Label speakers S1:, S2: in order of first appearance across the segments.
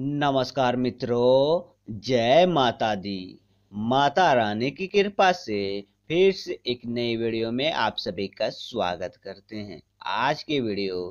S1: नमस्कार मित्रों जय माता दी माता रानी की कृपा से फिर से एक नई वीडियो में आप सभी का स्वागत करते हैं आज की वीडियो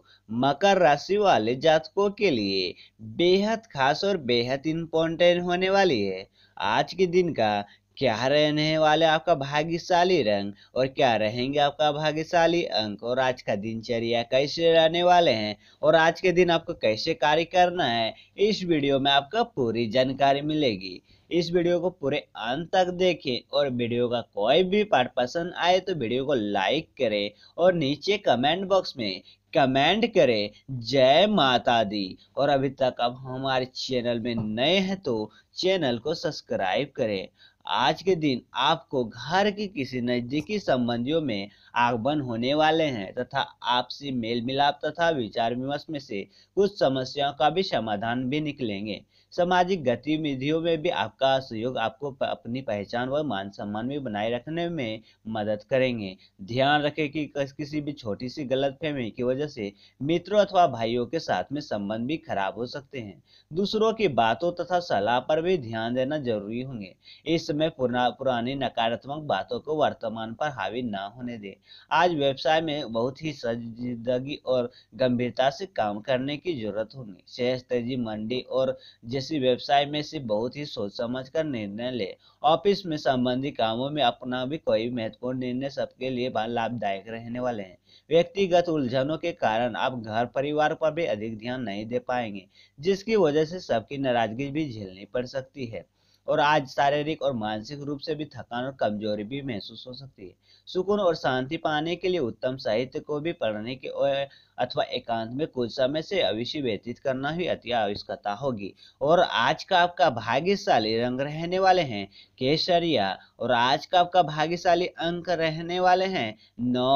S1: मकर राशि वाले जातकों के लिए बेहद खास और बेहद इम्पोर्टेंट होने वाली है आज के दिन का क्या रहने वाले आपका भाग्यशाली रंग और क्या रहेंगे आपका भाग्यशाली अंक और आज का दिनचर्या कैसे रहने वाले हैं और आज के दिन आपको कैसे कार्य करना है इस वीडियो में आपका पूरी जानकारी मिलेगी इस वीडियो को पूरे अंत तक देखें और वीडियो का कोई भी पार्ट पसंद आए तो वीडियो को लाइक करें और नीचे कमेंट बॉक्स में कमेंट करें जय माता दी और अभी तक अब हमारे चैनल में नए हैं तो चैनल को सब्सक्राइब करें आज के दिन आपको घर के किसी नज़दीकी संबंधियों में आगमन होने वाले हैं तथा आपसी मेल मिलाप तथा विचार विमर्श में से कुछ समस्याओं का भी समाधान भी निकलेंगे सामाजिक गतिविधियों में भी आपका सहयोग आपको अपनी पहचान व मान सम्मान भी बनाए रखने में मदद करेंगे ध्यान रखें कि किसी भी छोटी सी गलत फहमी की वजह से मित्रों अथवा भाइयों के साथ में संबंध भी खराब हो सकते हैं दूसरों की बातों तथा सलाह पर भी ध्यान देना जरूरी होंगे इस में पुरा, पुरानी नकारात्मक बातों को वर्तमान पर हावी न होने दें आज व्यवसाय में बहुत ही सजदगी और गंभीरता से काम करने की जरूरत होगी शेष तेजी मंडी और जैसी व्यवसाय में से बहुत ही सोच समझ कर निर्णय ले ऑफिस में संबंधी कामों में अपना भी कोई महत्वपूर्ण निर्णय सबके लिए लाभदायक रहने वाले हैं व्यक्तिगत उलझनों के कारण आप घर परिवार पर भी अधिक ध्यान नहीं दे पाएंगे जिसकी वजह से सबकी नाराजगी भी झेलनी पड़ सकती है और आज शारीरिक और मानसिक रूप से भी थकान और कमजोरी भी महसूस हो सकती है सुकून और शांति पाने के लिए उत्तम साहित्य को भी पढ़ने के अथवा एकांत में कुछ समय से अवश्य व्यतीत करना ही अति आवश्यकता होगी और आज का आपका भाग्यशाली रंग रहने वाले हैं केसरिया और आज का आपका भाग्यशाली अंक रहने वाले हैं नौ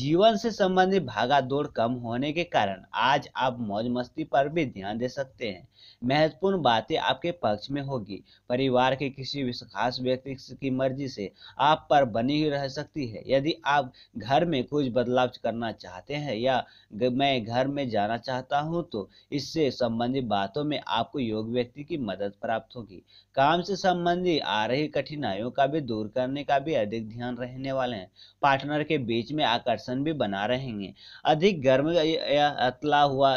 S1: जीवन से संबंधित भागा दौड़ कम होने के कारण आज आप मौज मस्ती पर भी ध्यान दे सकते हैं महत्वपूर्ण बातें आपके पक्ष में होगी पर परिवार के किसी भी खास व्यक्ति की मर्जी से आप पर बनी ही रह सकती है यदि आप घर में कुछ बदलाव करना चाहते हैं या मैं घर में जाना चाहता हूं तो इससे संबंधित बातों में आपको योग व्यक्ति की मदद प्राप्त होगी काम से संबंधित आ रही कठिनाइयों का भी दूर करने का भी अधिक ध्यान रहने वाले हैं पार्टनर के बीच में आकर्षण भी बना रहेंगे अधिक गर्म या अतला हुआ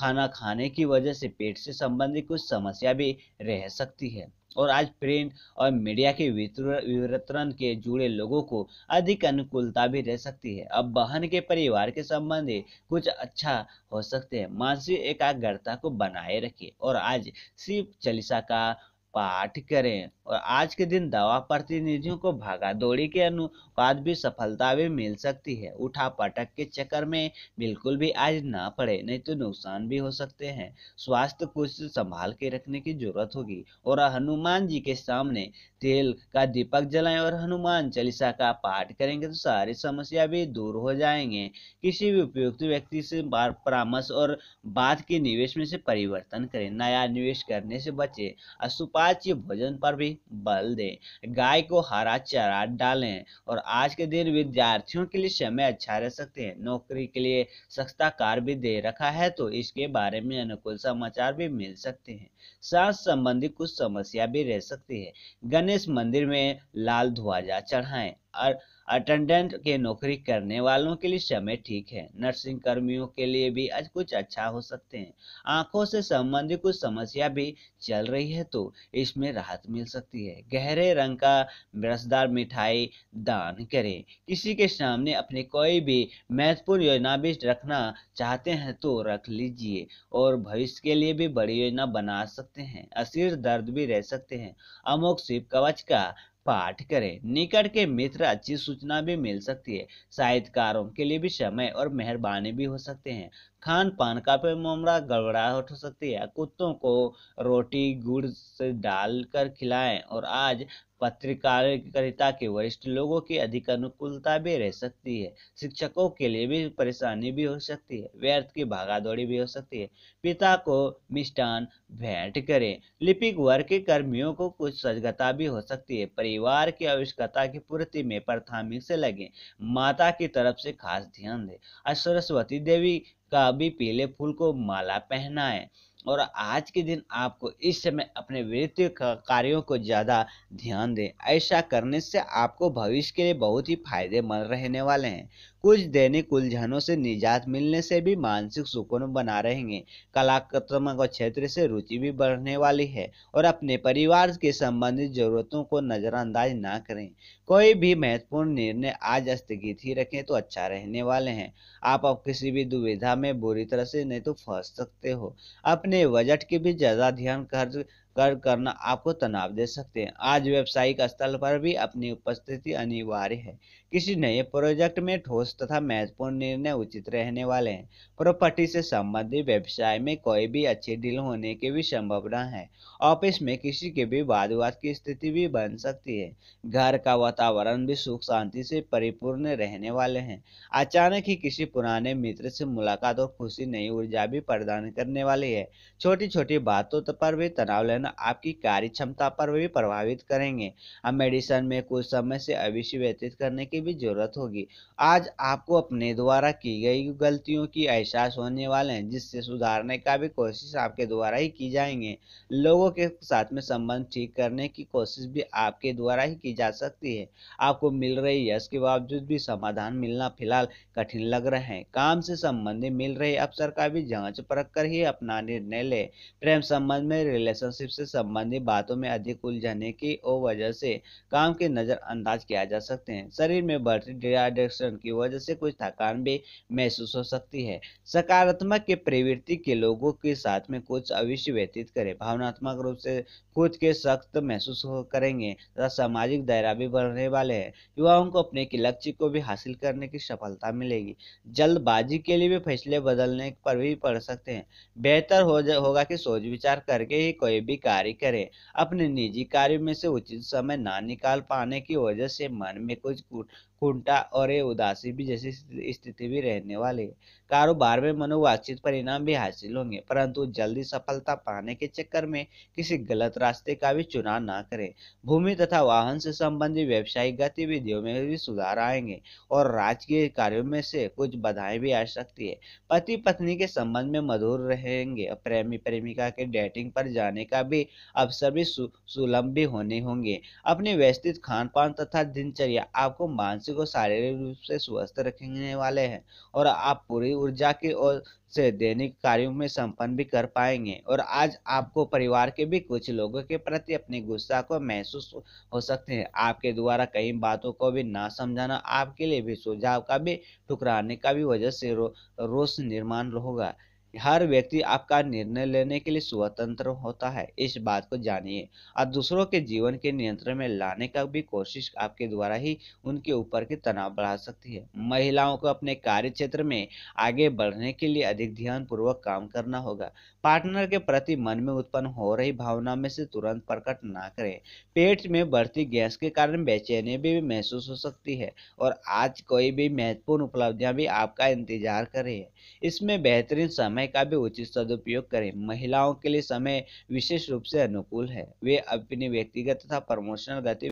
S1: खाना खाने की वजह से पेट से संबंधित कुछ समस्या भी रह सकती है और आज प्रिंट और मीडिया के विवरण के जुड़े लोगों को अधिक अनुकूलता भी रह सकती है अब बहन के परिवार के संबंध कुछ अच्छा हो सकते हैं मानसिक एकाग्रता को बनाए रखिए और आज शिव चालीसा का पाठ करें और आज के दिन दवा प्रतिनिधियों को भागा दौड़ी के अनुपात भी सफलता भी मिल सकती है उठा पटक के चक्कर में बिल्कुल भी आज ना पड़े नहीं तो नुकसान भी हो सकते हैं स्वास्थ्य कुछ संभाल के रखने की जरूरत होगी और हनुमान जी के सामने तेल का दीपक जलाएं और हनुमान चालीसा का पाठ करेंगे तो सारी समस्या भी दूर हो जाएंगे किसी भी उपयुक्त व्यक्ति से परामर्श और बात के निवेश में से परिवर्तन करें नया निवेश करने से बचे अशुभ पाच्य भोजन पर भी बल दें गाय को हरा चारा डालें और आज के दिन विद्यार्थियों के लिए समय अच्छा रह सकते हैं नौकरी के लिए सस्ता कार भी दे रखा है तो इसके बारे में अनुकूल समाचार भी मिल सकते हैं सांस संबंधी कुछ समस्या भी रह सकती है गणेश मंदिर में लाल धुआजा चढ़ाएं अटेंडेंट के नौकरी करने वालों के लिए समय ठीक है नर्सिंग कर्मियों के लिए भी आज कुछ अच्छा हो सकते हैं आंखों से संबंधित कुछ समस्या भी चल रही है तो इसमें राहत मिल सकती है गहरे रंग का रसदार मिठाई दान करें किसी के सामने अपनी कोई भी महत्वपूर्ण योजना भी रखना चाहते हैं तो रख लीजिए और भविष्य के लिए भी बड़ी योजना बना सकते हैं असीर दर्द भी रह सकते हैं अमोक शिव कवच का पाठ करें निकट के मित्र अच्छी सूचना भी मिल सकती है साहित्यकारों के लिए भी समय और मेहरबानी भी हो सकते हैं खान पान का भी मामला गड़बड़ाहट हो तो सकती है कुत्तों को रोटी गुड़ से डाल कर खिलाएं और आज पत्रकारिता के वरिष्ठ लोगों की अधिक अनुकूलता भी रह सकती है शिक्षकों के लिए भी परेशानी भी हो सकती है व्यर्थ की भागादौड़ी भी हो सकती है पिता को मिष्टान भेंट करें लिपिक वर्ग के कर्मियों को कुछ सजगता भी हो सकती है परिवार की आवश्यकता की पूर्ति में प्राथमिक से लगे माता की तरफ से खास ध्यान दें आज सरस्वती देवी का भी पीले फूल को माला पहनाएं और आज के दिन आपको इस समय अपने वित्तीय कार्यों को ज़्यादा ध्यान दें ऐसा करने से आपको भविष्य के लिए बहुत ही फायदेमंद रहने वाले हैं कुछ दैनिक उलझनों से निजात मिलने से भी मानसिक सुकून बना रहेंगे कलात्मक क्षेत्र से रुचि भी बढ़ने वाली है और अपने परिवार के संबंधित जरूरतों को नज़रअंदाज ना करें कोई भी महत्वपूर्ण निर्णय आज स्थगित ही रखें तो अच्छा रहने वाले हैं आप अब किसी भी दुविधा में बुरी तरह से नहीं तो फंस सकते हो अपने बजट के भी ज़्यादा ध्यान खर्च कर करना आपको तनाव दे सकते हैं आज व्यवसायिक स्थल पर भी अपनी उपस्थिति अनिवार्य है किसी नए प्रोजेक्ट में ठोस तथा महत्वपूर्ण निर्णय उचित रहने वाले हैं प्रॉपर्टी से संबंधित व्यवसाय में कोई भी अच्छी डील होने की भी संभावना है ऑफिस में किसी के भी वाद विवाद की स्थिति भी बन सकती है घर का वातावरण भी सुख शांति से परिपूर्ण रहने वाले हैं अचानक ही किसी पुराने मित्र से मुलाकात और खुशी नई ऊर्जा भी प्रदान करने वाली है छोटी छोटी बातों पर भी तनाव लेना ना आपकी कार्य क्षमता पर भी प्रभावित करेंगे अब मेडिसन में कुछ समय से अविश्य व्यतीत करने की भी जरूरत होगी आज आपको अपने द्वारा की गई गलतियों की एहसास होने वाले हैं जिससे सुधारने का भी कोशिश आपके द्वारा ही की जाएंगे लोगों के साथ में संबंध ठीक करने की कोशिश भी आपके द्वारा ही की जा सकती है आपको मिल रही यश के बावजूद भी समाधान मिलना फिलहाल कठिन लग रहे हैं काम से संबंधित मिल रहे अवसर का भी जांच परख कर ही अपना निर्णय ले प्रेम संबंध में रिलेशनशिप रिलेशनशिप से संबंधित बातों में अधिक उलझने की और वजह से काम के नज़रअंदाज किया जा सकते हैं शरीर में बढ़ती डिहाइड्रेशन की वजह से कुछ थकान भी महसूस हो सकती है सकारात्मक के प्रवृत्ति के लोगों के साथ में कुछ अविश्य व्यतीत करें भावनात्मक रूप से खुद के सख्त महसूस करेंगे तथा सामाजिक दायरा भी बढ़ने वाले हैं युवाओं को अपने के लक्ष्य को भी हासिल करने की सफलता मिलेगी जल्दबाजी के लिए भी फैसले बदलने पर भी पड़ सकते हैं बेहतर हो होगा कि सोच विचार करके ही कोई भी कार्य करें अपने निजी कार्यों में से उचित समय ना निकाल पाने की वजह से मन में कुछ कुंटा और उदासी भी जैसी स्थिति भी रहने वाली है कारोबार में मनोवांछित परिणाम भी हासिल होंगे परंतु जल्दी सफलता पाने के चक्कर में किसी गलत रास्ते का भी चुनाव ना करें भूमि तथा वाहन से संबंधित व्यवसायिक गतिविधियों में भी सुधार आएंगे और राजकीय कार्यों में से कुछ बाधाएं भी आ सकती है पति पत्नी के संबंध में मधुर रहेंगे प्रेमी प्रेमिका के डेटिंग पर जाने का भी अवसर भी सुलभ भी होने होंगे अपने व्यवस्थित खान पान तथा दिनचर्या आपको मानसिक और शारीरिक रूप से स्वस्थ रखने वाले हैं और आप पूरी ऊर्जा की ओर से दैनिक कार्यों में संपन्न भी कर पाएंगे और आज आपको परिवार के भी कुछ लोगों के प्रति अपने गुस्सा को महसूस हो सकते हैं आपके द्वारा कई बातों को भी ना समझाना आपके लिए भी सुझाव का भी ठुकराने का भी वजह से रो, रोष निर्माण होगा हर व्यक्ति आपका निर्णय लेने के लिए स्वतंत्र होता है इस बात को जानिए और दूसरों के जीवन के नियंत्रण में लाने का भी कोशिश आपके द्वारा ही उनके ऊपर के तनाव बढ़ा सकती है महिलाओं को अपने कार्य क्षेत्र में आगे बढ़ने के लिए अधिक ध्यान पूर्वक काम करना होगा पार्टनर के प्रति मन में उत्पन्न हो रही भावना में से तुरंत प्रकट ना करें पेट में बढ़ती गैस के कारण बेचैनी भी महसूस हो सकती है और आज कोई भी महत्वपूर्ण उपलब्धियां भी आपका इंतजार कर रही है इसमें बेहतरीन समय का भी उचित सदुपयोग करें महिलाओं के लिए समय विशेष रूप से अनुकूल है वे अपनी व्यक्तिगत तथा प्रमोशनल गति